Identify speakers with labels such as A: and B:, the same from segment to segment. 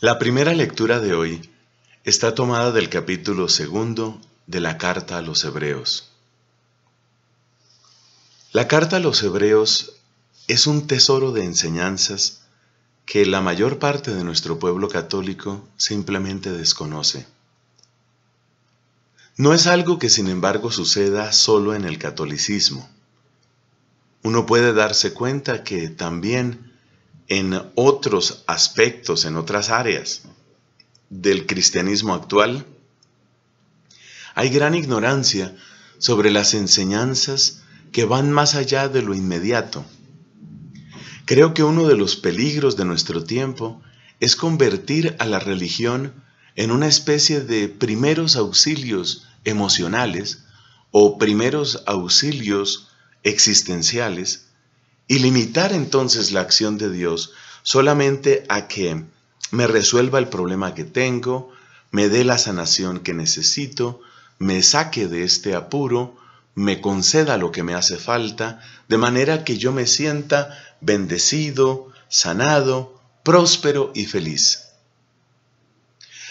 A: La primera lectura de hoy está tomada del capítulo segundo de la carta a los hebreos. La carta a los hebreos es un tesoro de enseñanzas que la mayor parte de nuestro pueblo católico simplemente desconoce. No es algo que sin embargo suceda solo en el catolicismo. Uno puede darse cuenta que también en otros aspectos, en otras áreas del cristianismo actual, hay gran ignorancia sobre las enseñanzas que van más allá de lo inmediato. Creo que uno de los peligros de nuestro tiempo es convertir a la religión en una especie de primeros auxilios emocionales o primeros auxilios existenciales y limitar entonces la acción de Dios solamente a que me resuelva el problema que tengo, me dé la sanación que necesito, me saque de este apuro, me conceda lo que me hace falta, de manera que yo me sienta bendecido, sanado, próspero y feliz.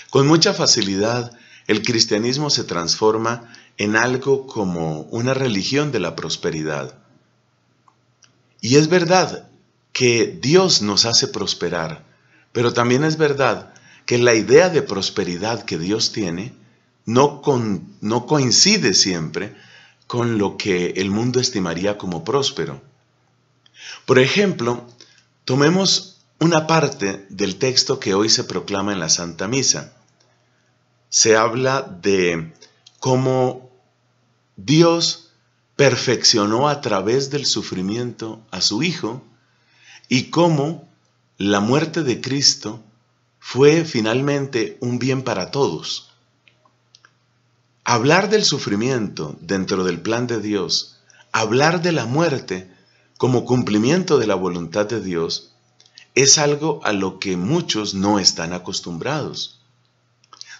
A: Con mucha facilidad, el cristianismo se transforma en algo como una religión de la prosperidad y es verdad que Dios nos hace prosperar, pero también es verdad que la idea de prosperidad que Dios tiene no, no coincide siempre con lo que el mundo estimaría como próspero. Por ejemplo, tomemos una parte del texto que hoy se proclama en la Santa Misa. Se habla de cómo Dios perfeccionó a través del sufrimiento a su Hijo y cómo la muerte de Cristo fue finalmente un bien para todos. Hablar del sufrimiento dentro del plan de Dios, hablar de la muerte como cumplimiento de la voluntad de Dios, es algo a lo que muchos no están acostumbrados.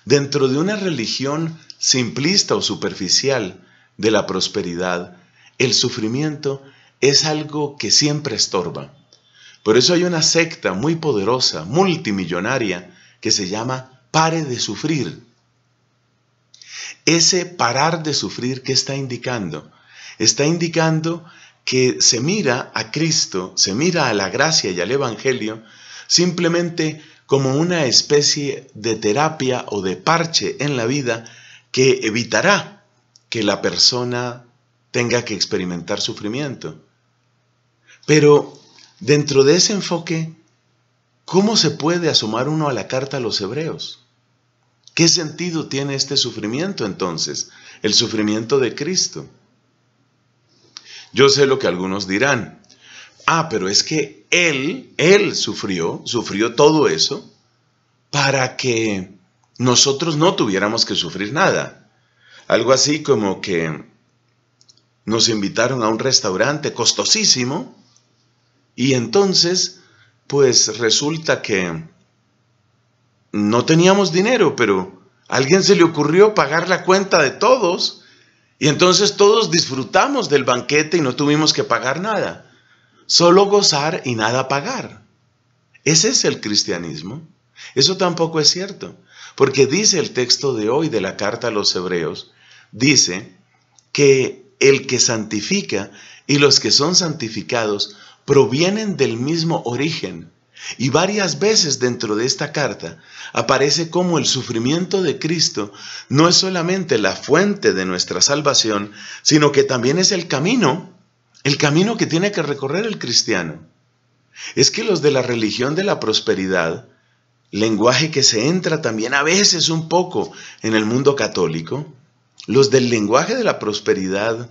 A: Dentro de una religión simplista o superficial, de la prosperidad, el sufrimiento es algo que siempre estorba. Por eso hay una secta muy poderosa, multimillonaria, que se llama Pare de Sufrir. Ese parar de sufrir que está indicando, está indicando que se mira a Cristo, se mira a la gracia y al Evangelio simplemente como una especie de terapia o de parche en la vida que evitará que la persona tenga que experimentar sufrimiento. Pero dentro de ese enfoque, ¿cómo se puede asomar uno a la carta a los hebreos? ¿Qué sentido tiene este sufrimiento entonces? El sufrimiento de Cristo. Yo sé lo que algunos dirán. Ah, pero es que Él, Él sufrió, sufrió todo eso para que nosotros no tuviéramos que sufrir nada. Algo así como que nos invitaron a un restaurante costosísimo y entonces, pues resulta que no teníamos dinero, pero a alguien se le ocurrió pagar la cuenta de todos y entonces todos disfrutamos del banquete y no tuvimos que pagar nada. Solo gozar y nada pagar. Ese es el cristianismo. Eso tampoco es cierto. Porque dice el texto de hoy de la carta a los hebreos, dice que el que santifica y los que son santificados provienen del mismo origen. Y varias veces dentro de esta carta aparece como el sufrimiento de Cristo no es solamente la fuente de nuestra salvación, sino que también es el camino, el camino que tiene que recorrer el cristiano. Es que los de la religión de la prosperidad lenguaje que se entra también a veces un poco en el mundo católico, los del lenguaje de la prosperidad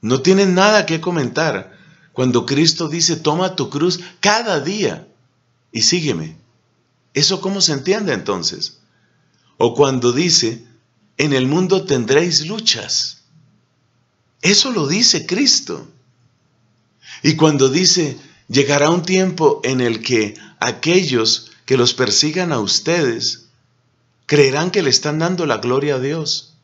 A: no tienen nada que comentar cuando Cristo dice, toma tu cruz cada día y sígueme. ¿Eso cómo se entiende entonces? O cuando dice, en el mundo tendréis luchas. Eso lo dice Cristo. Y cuando dice, llegará un tiempo en el que aquellos que los persigan a ustedes, creerán que le están dando la gloria a Dios.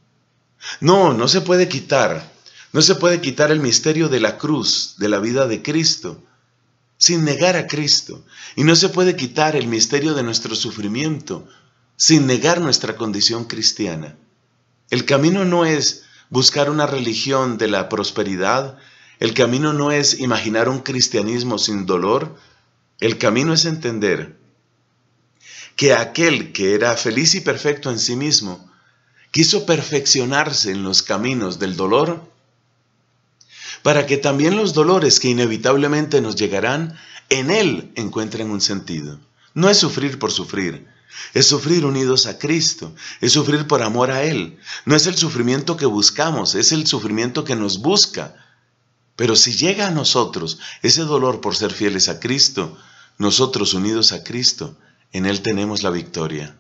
A: No, no se puede quitar, no se puede quitar el misterio de la cruz, de la vida de Cristo, sin negar a Cristo. Y no se puede quitar el misterio de nuestro sufrimiento, sin negar nuestra condición cristiana. El camino no es buscar una religión de la prosperidad, el camino no es imaginar un cristianismo sin dolor, el camino es entender que aquel que era feliz y perfecto en sí mismo, quiso perfeccionarse en los caminos del dolor, para que también los dolores que inevitablemente nos llegarán, en Él encuentren un sentido. No es sufrir por sufrir, es sufrir unidos a Cristo, es sufrir por amor a Él. No es el sufrimiento que buscamos, es el sufrimiento que nos busca. Pero si llega a nosotros ese dolor por ser fieles a Cristo, nosotros unidos a Cristo, en Él tenemos la victoria.